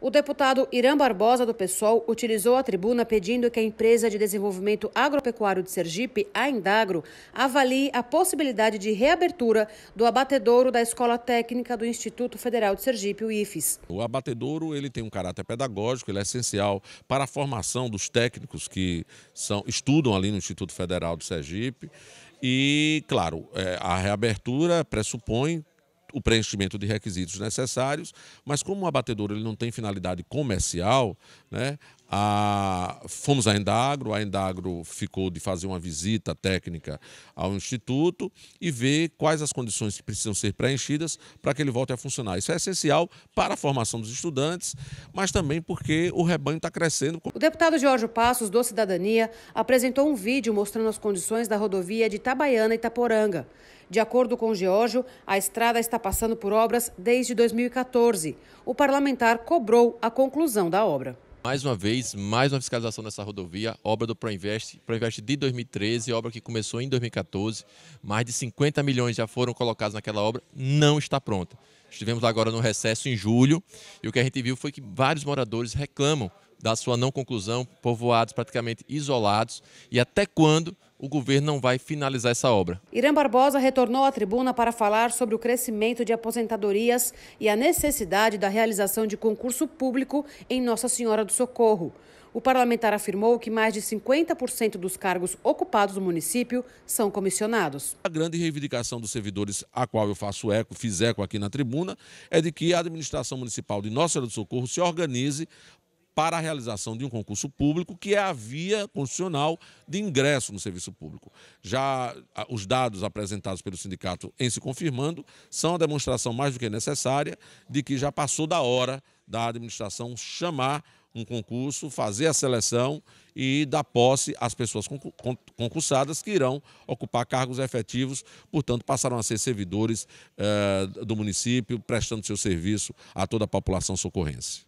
O deputado Irã Barbosa, do PSOL, utilizou a tribuna pedindo que a empresa de desenvolvimento agropecuário de Sergipe, a Indagro, avalie a possibilidade de reabertura do abatedouro da Escola Técnica do Instituto Federal de Sergipe, o IFES. O abatedouro ele tem um caráter pedagógico, ele é essencial para a formação dos técnicos que são, estudam ali no Instituto Federal de Sergipe. E, claro, é, a reabertura pressupõe o preenchimento de requisitos necessários, mas como o abatedor ele não tem finalidade comercial, né, a, fomos à Endagro, a Endagro ficou de fazer uma visita técnica ao Instituto e ver quais as condições que precisam ser preenchidas para que ele volte a funcionar. Isso é essencial para a formação dos estudantes, mas também porque o rebanho está crescendo. O deputado Jorge Passos, do Cidadania, apresentou um vídeo mostrando as condições da rodovia de Itabaiana e Itaporanga. De acordo com Geórgio, a estrada está passando por obras desde 2014. O parlamentar cobrou a conclusão da obra. Mais uma vez, mais uma fiscalização nessa rodovia, obra do Proinvest, Proinvest de 2013, obra que começou em 2014. Mais de 50 milhões já foram colocados naquela obra, não está pronta. Estivemos agora no recesso em julho e o que a gente viu foi que vários moradores reclamam da sua não conclusão, povoados praticamente isolados. E até quando o governo não vai finalizar essa obra. Irã Barbosa retornou à tribuna para falar sobre o crescimento de aposentadorias e a necessidade da realização de concurso público em Nossa Senhora do Socorro. O parlamentar afirmou que mais de 50% dos cargos ocupados no município são comissionados. A grande reivindicação dos servidores, a qual eu faço eco, fiz eco aqui na tribuna, é de que a administração municipal de Nossa Senhora do Socorro se organize para a realização de um concurso público, que é a via constitucional de ingresso no serviço público. Já ah, os dados apresentados pelo sindicato em se confirmando são a demonstração mais do que necessária de que já passou da hora da administração chamar um concurso, fazer a seleção e dar posse às pessoas concursadas que irão ocupar cargos efetivos, portanto, passaram a ser servidores eh, do município, prestando seu serviço a toda a população socorrense.